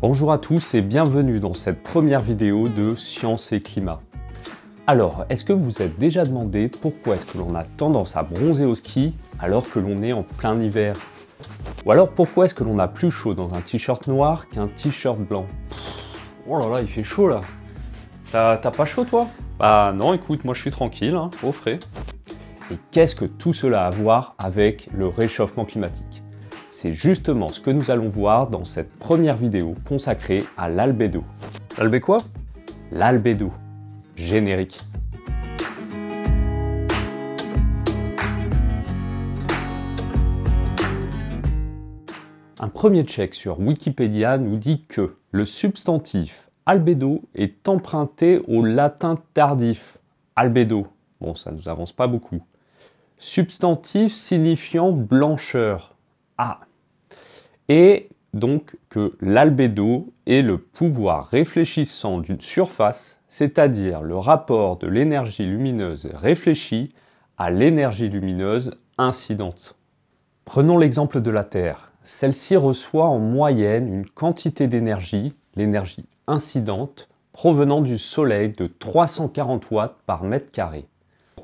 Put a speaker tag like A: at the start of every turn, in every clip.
A: Bonjour à tous et bienvenue dans cette première vidéo de Science et Climat. Alors, est-ce que vous êtes déjà demandé pourquoi est-ce que l'on a tendance à bronzer au ski alors que l'on est en plein hiver Ou alors pourquoi est-ce que l'on a plus chaud dans un t-shirt noir qu'un t-shirt blanc Oh là là, il fait chaud là T'as pas chaud toi Bah non, écoute, moi je suis tranquille, hein, au frais. Et qu'est-ce que tout cela a à voir avec le réchauffement climatique c'est justement ce que nous allons voir dans cette première vidéo consacrée à l'albédo. L'albé quoi L'albédo. Générique. Un premier check sur Wikipédia nous dit que le substantif albédo est emprunté au latin tardif albédo. Bon, ça nous avance pas beaucoup. Substantif signifiant blancheur, et donc que l'albédo est le pouvoir réfléchissant d'une surface, c'est-à-dire le rapport de l'énergie lumineuse réfléchie à l'énergie lumineuse incidente. Prenons l'exemple de la Terre. Celle-ci reçoit en moyenne une quantité d'énergie, l'énergie incidente, provenant du Soleil de 340 watts par mètre carré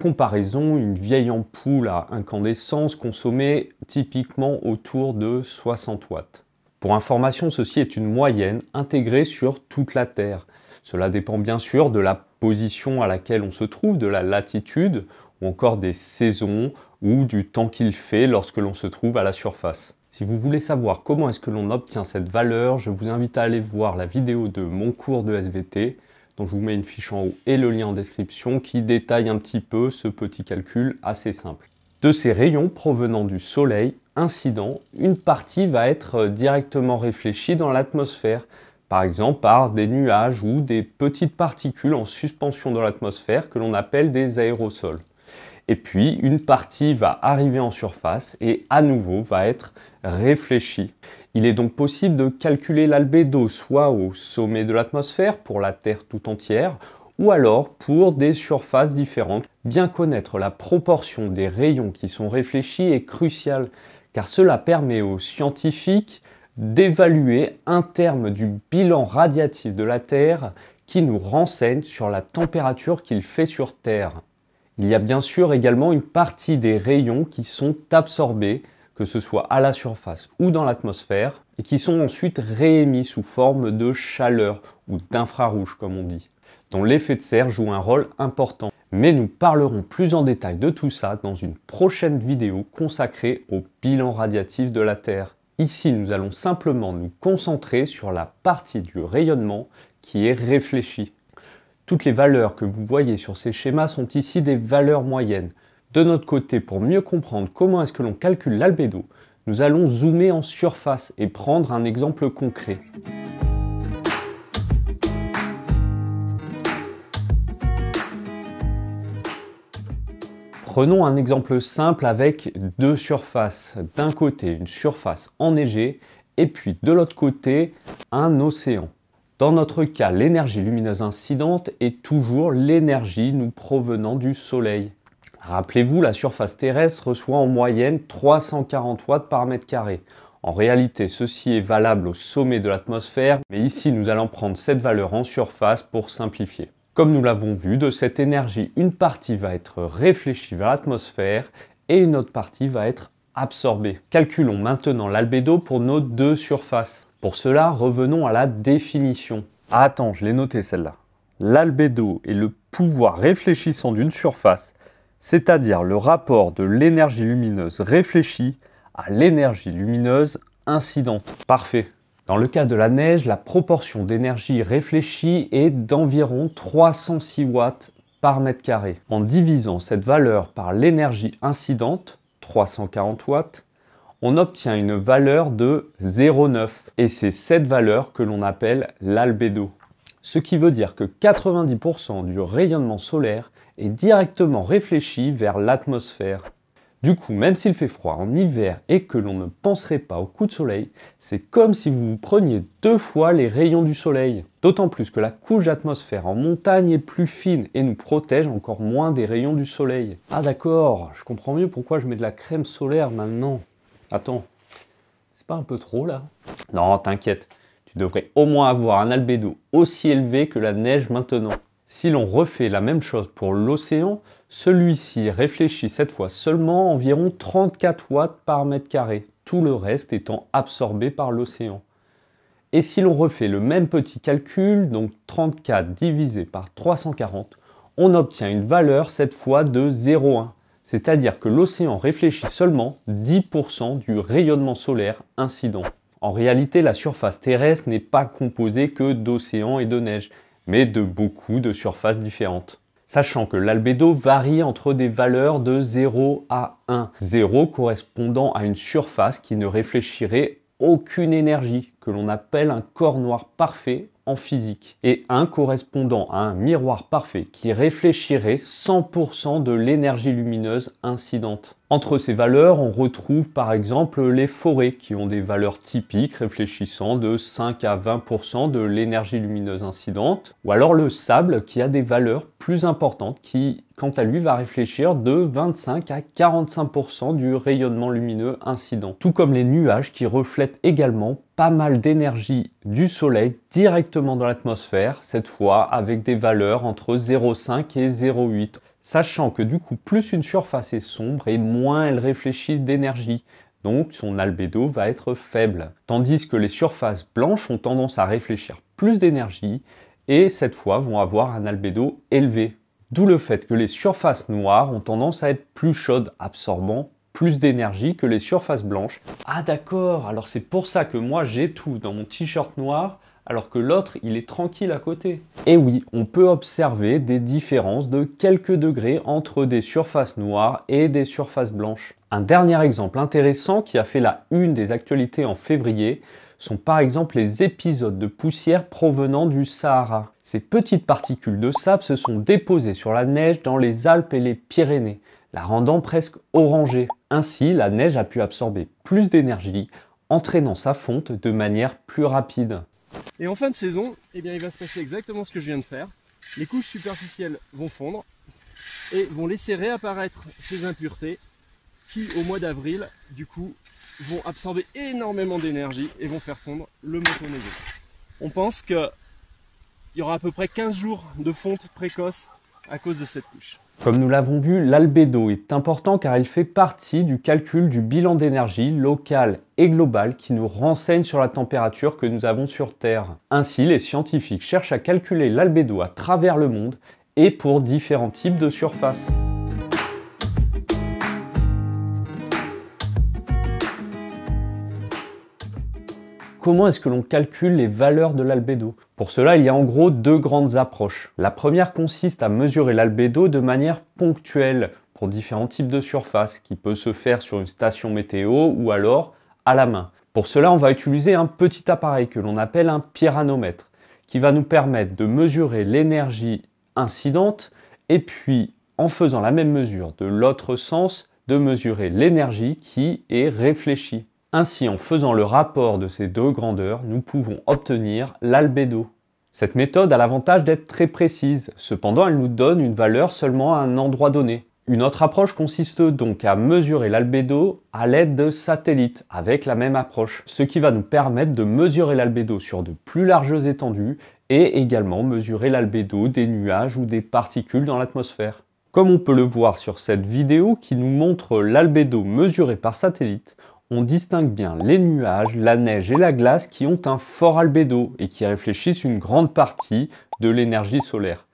A: comparaison, une vieille ampoule à incandescence consommait typiquement autour de 60 watts. Pour information, ceci est une moyenne intégrée sur toute la Terre. Cela dépend bien sûr de la position à laquelle on se trouve, de la latitude, ou encore des saisons, ou du temps qu'il fait lorsque l'on se trouve à la surface. Si vous voulez savoir comment est-ce que l'on obtient cette valeur, je vous invite à aller voir la vidéo de mon cours de SVT je vous mets une fiche en haut et le lien en description qui détaille un petit peu ce petit calcul assez simple. De ces rayons provenant du Soleil, incident, une partie va être directement réfléchie dans l'atmosphère, par exemple par des nuages ou des petites particules en suspension dans l'atmosphère que l'on appelle des aérosols. Et puis une partie va arriver en surface et à nouveau va être réfléchie. Il est donc possible de calculer l'albédo soit au sommet de l'atmosphère pour la Terre tout entière, ou alors pour des surfaces différentes. Bien connaître la proportion des rayons qui sont réfléchis est crucial, car cela permet aux scientifiques d'évaluer un terme du bilan radiatif de la Terre qui nous renseigne sur la température qu'il fait sur Terre. Il y a bien sûr également une partie des rayons qui sont absorbés, que ce soit à la surface ou dans l'atmosphère, et qui sont ensuite réémis sous forme de chaleur ou d'infrarouge comme on dit, dont l'effet de serre joue un rôle important. Mais nous parlerons plus en détail de tout ça dans une prochaine vidéo consacrée au bilan radiatif de la Terre. Ici, nous allons simplement nous concentrer sur la partie du rayonnement qui est réfléchie. Toutes les valeurs que vous voyez sur ces schémas sont ici des valeurs moyennes, de notre côté, pour mieux comprendre comment est-ce que l'on calcule l'albédo, nous allons zoomer en surface et prendre un exemple concret. Prenons un exemple simple avec deux surfaces. D'un côté, une surface enneigée et puis de l'autre côté, un océan. Dans notre cas, l'énergie lumineuse incidente est toujours l'énergie nous provenant du Soleil. Rappelez-vous, la surface terrestre reçoit en moyenne 340 watts par mètre carré. En réalité, ceci est valable au sommet de l'atmosphère, mais ici nous allons prendre cette valeur en surface pour simplifier. Comme nous l'avons vu, de cette énergie, une partie va être réfléchie vers l'atmosphère et une autre partie va être absorbée. Calculons maintenant l'albédo pour nos deux surfaces. Pour cela, revenons à la définition. Ah, attends, je l'ai noté celle-là. L'albédo est le pouvoir réfléchissant d'une surface c'est-à-dire le rapport de l'énergie lumineuse réfléchie à l'énergie lumineuse incidente. Parfait. Dans le cas de la neige, la proportion d'énergie réfléchie est d'environ 306 watts par mètre carré. En divisant cette valeur par l'énergie incidente, 340 watts, on obtient une valeur de 0,9. Et c'est cette valeur que l'on appelle l'albédo. Ce qui veut dire que 90% du rayonnement solaire est directement réfléchi vers l'atmosphère. Du coup, même s'il fait froid en hiver et que l'on ne penserait pas au coup de soleil, c'est comme si vous preniez deux fois les rayons du soleil. D'autant plus que la couche d'atmosphère en montagne est plus fine et nous protège encore moins des rayons du soleil. Ah d'accord, je comprends mieux pourquoi je mets de la crème solaire maintenant. Attends, c'est pas un peu trop là Non, t'inquiète, tu devrais au moins avoir un albédo aussi élevé que la neige maintenant. Si l'on refait la même chose pour l'océan, celui-ci réfléchit cette fois seulement environ 34 watts par mètre carré, tout le reste étant absorbé par l'océan. Et si l'on refait le même petit calcul, donc 34 divisé par 340, on obtient une valeur cette fois de 0,1, c'est-à-dire que l'océan réfléchit seulement 10% du rayonnement solaire incident. En réalité, la surface terrestre n'est pas composée que d'océans et de neige, mais de beaucoup de surfaces différentes. Sachant que l'albédo varie entre des valeurs de 0 à 1. 0 correspondant à une surface qui ne réfléchirait aucune énergie, que l'on appelle un corps noir parfait en physique et un correspondant à un miroir parfait qui réfléchirait 100% de l'énergie lumineuse incidente. Entre ces valeurs, on retrouve par exemple les forêts qui ont des valeurs typiques réfléchissant de 5 à 20% de l'énergie lumineuse incidente, ou alors le sable qui a des valeurs plus importantes qui, quant à lui, va réfléchir de 25 à 45% du rayonnement lumineux incident, tout comme les nuages qui reflètent également pas mal d'énergie du Soleil directement dans l'atmosphère, cette fois avec des valeurs entre 0,5 et 0,8, sachant que du coup, plus une surface est sombre et moins elle réfléchit d'énergie, donc son albédo va être faible, tandis que les surfaces blanches ont tendance à réfléchir plus d'énergie et cette fois vont avoir un albédo élevé. D'où le fait que les surfaces noires ont tendance à être plus chaudes, absorbant plus d'énergie que les surfaces blanches. Ah d'accord, alors c'est pour ça que moi j'étouffe dans mon t-shirt noir alors que l'autre il est tranquille à côté. Et eh oui, on peut observer des différences de quelques degrés entre des surfaces noires et des surfaces blanches. Un dernier exemple intéressant qui a fait la une des actualités en février sont par exemple les épisodes de poussière provenant du Sahara. Ces petites particules de sable se sont déposées sur la neige dans les Alpes et les Pyrénées la rendant presque orangée. Ainsi, la neige a pu absorber plus d'énergie, entraînant sa fonte de manière plus rapide. Et en fin de saison, eh bien, il va se passer exactement ce que je viens de faire. Les couches superficielles vont fondre et vont laisser réapparaître ces impuretés qui, au mois d'avril, du coup, vont absorber énormément d'énergie et vont faire fondre le neigeux. On pense qu'il y aura à peu près 15 jours de fonte précoce à cause de cette couche. Comme nous l'avons vu, l'albédo est important car il fait partie du calcul du bilan d'énergie local et global qui nous renseigne sur la température que nous avons sur Terre. Ainsi, les scientifiques cherchent à calculer l'albédo à travers le monde et pour différents types de surfaces. comment est-ce que l'on calcule les valeurs de l'albédo Pour cela, il y a en gros deux grandes approches. La première consiste à mesurer l'albédo de manière ponctuelle pour différents types de surfaces, qui peut se faire sur une station météo ou alors à la main. Pour cela, on va utiliser un petit appareil que l'on appelle un pyranomètre, qui va nous permettre de mesurer l'énergie incidente et puis, en faisant la même mesure de l'autre sens, de mesurer l'énergie qui est réfléchie. Ainsi, en faisant le rapport de ces deux grandeurs, nous pouvons obtenir l'albédo. Cette méthode a l'avantage d'être très précise, cependant elle nous donne une valeur seulement à un endroit donné. Une autre approche consiste donc à mesurer l'albédo à l'aide de satellites avec la même approche, ce qui va nous permettre de mesurer l'albédo sur de plus larges étendues et également mesurer l'albédo des nuages ou des particules dans l'atmosphère. Comme on peut le voir sur cette vidéo qui nous montre l'albédo mesuré par satellite, on distingue bien les nuages, la neige et la glace qui ont un fort albédo et qui réfléchissent une grande partie de l'énergie solaire.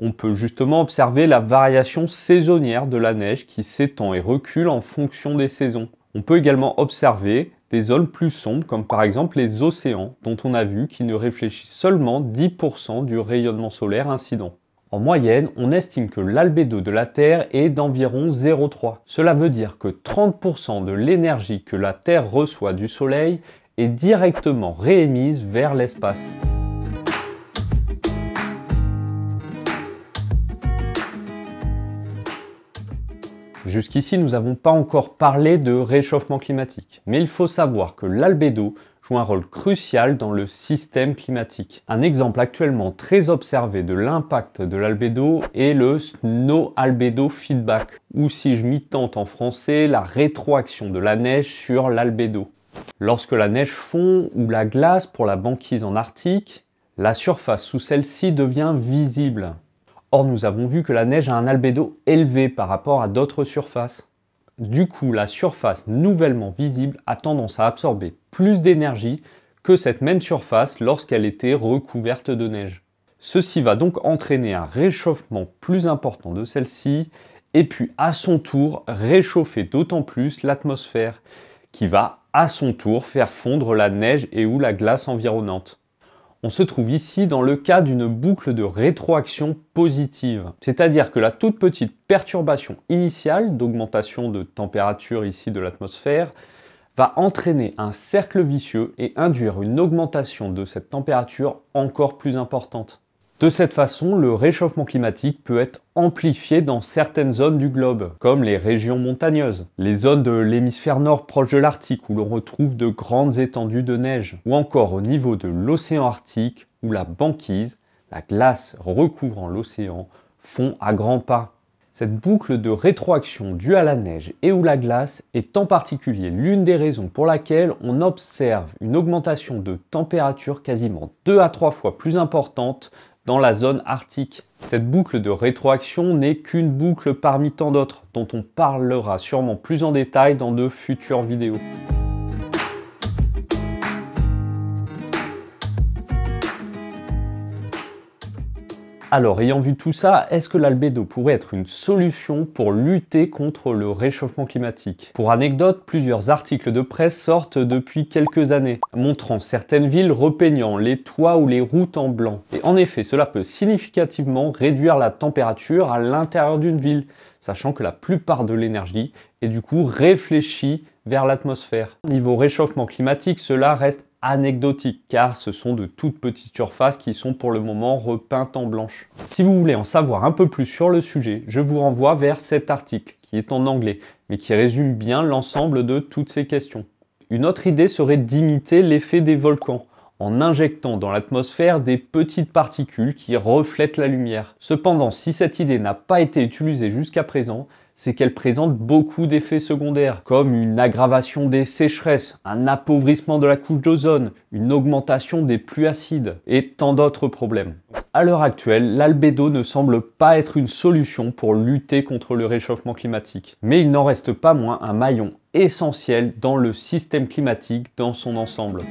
A: On peut justement observer la variation saisonnière de la neige qui s'étend et recule en fonction des saisons. On peut également observer des zones plus sombres comme par exemple les océans dont on a vu qu'ils ne réfléchissent seulement 10% du rayonnement solaire incident. En moyenne, on estime que l'albédo de la Terre est d'environ 0,3. Cela veut dire que 30% de l'énergie que la Terre reçoit du Soleil est directement réémise vers l'espace. Jusqu'ici, nous n'avons pas encore parlé de réchauffement climatique, mais il faut savoir que l'albédo un rôle crucial dans le système climatique. Un exemple actuellement très observé de l'impact de l'albédo est le snow albedo feedback, ou si je m'y tente en français, la rétroaction de la neige sur l'albédo. Lorsque la neige fond ou la glace pour la banquise en Arctique, la surface sous celle-ci devient visible. Or, nous avons vu que la neige a un albédo élevé par rapport à d'autres surfaces. Du coup, la surface nouvellement visible a tendance à absorber plus d'énergie que cette même surface lorsqu'elle était recouverte de neige. Ceci va donc entraîner un réchauffement plus important de celle-ci et puis à son tour réchauffer d'autant plus l'atmosphère qui va à son tour faire fondre la neige et ou la glace environnante on se trouve ici dans le cas d'une boucle de rétroaction positive. C'est-à-dire que la toute petite perturbation initiale d'augmentation de température ici de l'atmosphère va entraîner un cercle vicieux et induire une augmentation de cette température encore plus importante. De cette façon, le réchauffement climatique peut être amplifié dans certaines zones du globe, comme les régions montagneuses, les zones de l'hémisphère nord proche de l'Arctique où l'on retrouve de grandes étendues de neige, ou encore au niveau de l'océan Arctique où la banquise, la glace recouvrant l'océan, fond à grands pas. Cette boucle de rétroaction due à la neige et ou la glace est en particulier l'une des raisons pour laquelle on observe une augmentation de température quasiment 2 à 3 fois plus importante dans la zone arctique. Cette boucle de rétroaction n'est qu'une boucle parmi tant d'autres dont on parlera sûrement plus en détail dans de futures vidéos. Alors, ayant vu tout ça, est-ce que l'albédo pourrait être une solution pour lutter contre le réchauffement climatique Pour anecdote, plusieurs articles de presse sortent depuis quelques années, montrant certaines villes repeignant les toits ou les routes en blanc. Et en effet, cela peut significativement réduire la température à l'intérieur d'une ville, sachant que la plupart de l'énergie est du coup réfléchie vers l'atmosphère. Niveau réchauffement climatique, cela reste anecdotique car ce sont de toutes petites surfaces qui sont pour le moment repeintes en blanche. Si vous voulez en savoir un peu plus sur le sujet, je vous renvoie vers cet article qui est en anglais mais qui résume bien l'ensemble de toutes ces questions. Une autre idée serait d'imiter l'effet des volcans en injectant dans l'atmosphère des petites particules qui reflètent la lumière. Cependant, si cette idée n'a pas été utilisée jusqu'à présent, c'est qu'elle présente beaucoup d'effets secondaires, comme une aggravation des sécheresses, un appauvrissement de la couche d'ozone, une augmentation des pluies acides et tant d'autres problèmes. À l'heure actuelle, l'albédo ne semble pas être une solution pour lutter contre le réchauffement climatique, mais il n'en reste pas moins un maillon essentiel dans le système climatique dans son ensemble.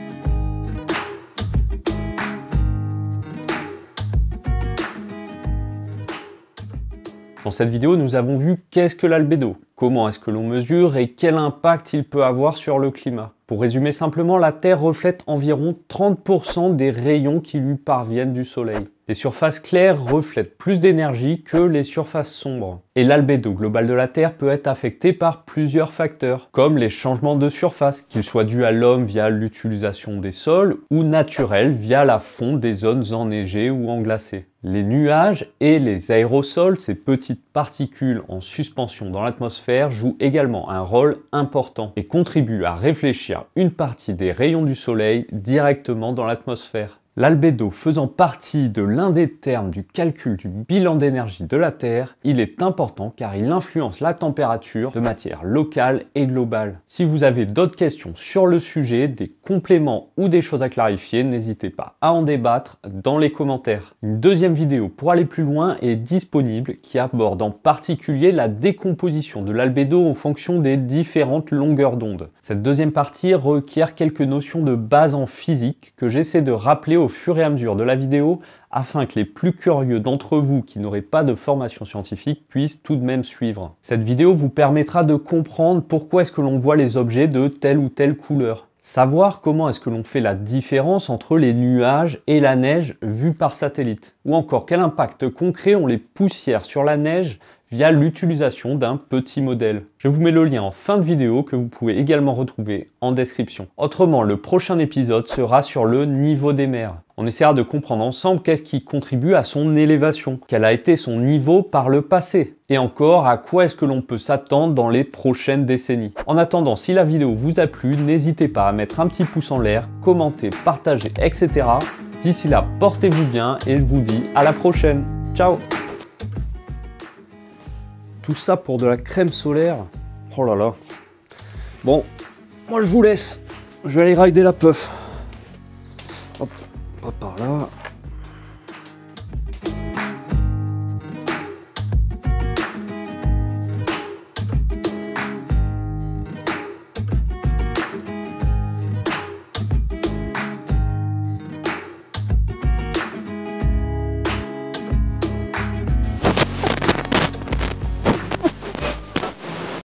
A: Dans cette vidéo, nous avons vu qu'est-ce que l'albédo, comment est-ce que l'on mesure et quel impact il peut avoir sur le climat. Pour résumer simplement, la Terre reflète environ 30% des rayons qui lui parviennent du Soleil. Les surfaces claires reflètent plus d'énergie que les surfaces sombres. Et l'albédo global de la Terre peut être affecté par plusieurs facteurs, comme les changements de surface, qu'ils soient dus à l'homme via l'utilisation des sols ou naturels via la fonte des zones enneigées ou englacées. Les nuages et les aérosols, ces petites particules en suspension dans l'atmosphère, jouent également un rôle important et contribuent à réfléchir une partie des rayons du soleil directement dans l'atmosphère. L'albédo faisant partie de l'un des termes du calcul du bilan d'énergie de la Terre, il est important car il influence la température de matière locale et globale. Si vous avez d'autres questions sur le sujet, des compléments ou des choses à clarifier, n'hésitez pas à en débattre dans les commentaires. Une deuxième vidéo pour aller plus loin est disponible qui aborde en particulier la décomposition de l'albédo en fonction des différentes longueurs d'onde. Cette deuxième partie requiert quelques notions de base en physique que j'essaie de rappeler au au fur et à mesure de la vidéo afin que les plus curieux d'entre vous qui n'auraient pas de formation scientifique puissent tout de même suivre. Cette vidéo vous permettra de comprendre pourquoi est-ce que l'on voit les objets de telle ou telle couleur. Savoir comment est-ce que l'on fait la différence entre les nuages et la neige vue par satellite. Ou encore quel impact concret ont les poussières sur la neige via l'utilisation d'un petit modèle. Je vous mets le lien en fin de vidéo que vous pouvez également retrouver en description. Autrement, le prochain épisode sera sur le niveau des mers. On essaiera de comprendre ensemble qu'est-ce qui contribue à son élévation, quel a été son niveau par le passé, et encore à quoi est-ce que l'on peut s'attendre dans les prochaines décennies. En attendant, si la vidéo vous a plu, n'hésitez pas à mettre un petit pouce en l'air, commenter, partager, etc. D'ici là, portez-vous bien et je vous dis à la prochaine. Ciao ça pour de la crème solaire. Oh là là. Bon, moi je vous laisse. Je vais aller rider la puff. Hop, par là.